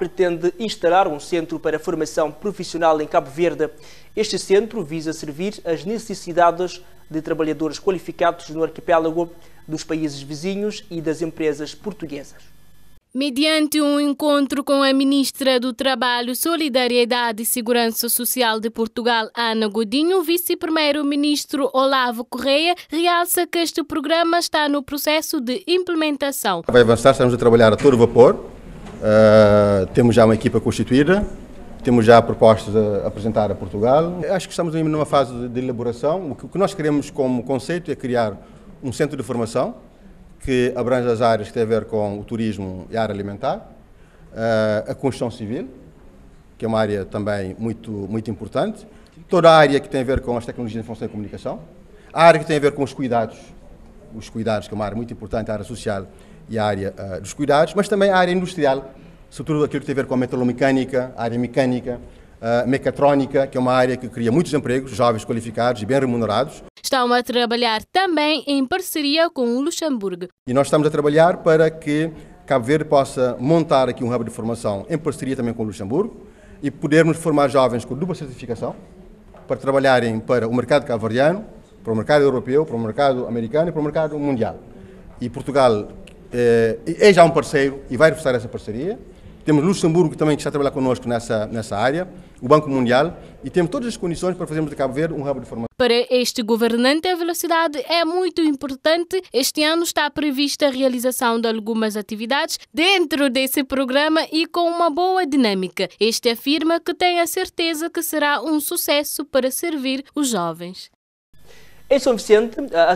pretende instalar um centro para formação profissional em Cabo Verde. Este centro visa servir as necessidades de trabalhadores qualificados no arquipélago, dos países vizinhos e das empresas portuguesas. Mediante um encontro com a ministra do Trabalho, Solidariedade e Segurança Social de Portugal, Ana Godinho, o vice-primeiro-ministro Olavo Correia realça que este programa está no processo de implementação. Vai avançar, estamos a trabalhar a todo vapor Uh, temos já uma equipa constituída, temos já propostas a apresentar a Portugal. Acho que estamos numa fase de elaboração. O que nós queremos como conceito é criar um centro de formação que abrange as áreas que têm a ver com o turismo e a área alimentar, ah, a construção civil, que é uma área também muito, muito importante, toda a área que tem a ver com as tecnologias de informação e comunicação, a área que tem a ver com os cuidados, os cuidados, que é uma área muito importante, a área social e a área uh, dos cuidados, mas também a área industrial, sobretudo aquilo que tem a ver com a metalomecânica, a área mecânica, uh, mecatrónica, que é uma área que cria muitos empregos, jovens qualificados e bem remunerados. Estão a trabalhar também em parceria com o Luxemburgo. E nós estamos a trabalhar para que Cabo Verde possa montar aqui um hub de formação em parceria também com o Luxemburgo e podermos formar jovens com dupla certificação para trabalharem para o mercado cabo-verdiano, para o mercado europeu, para o mercado americano e para o mercado mundial. E Portugal eh, é já um parceiro e vai reforçar essa parceria. Temos Luxemburgo também que está a trabalhar connosco nessa, nessa área, o Banco Mundial, e temos todas as condições para fazermos de Cabo Verde um ramo de formação. Para este governante, a velocidade é muito importante. Este ano está prevista a realização de algumas atividades dentro desse programa e com uma boa dinâmica. Este afirma que tem a certeza que será um sucesso para servir os jovens. Em é São Vicente, a ah,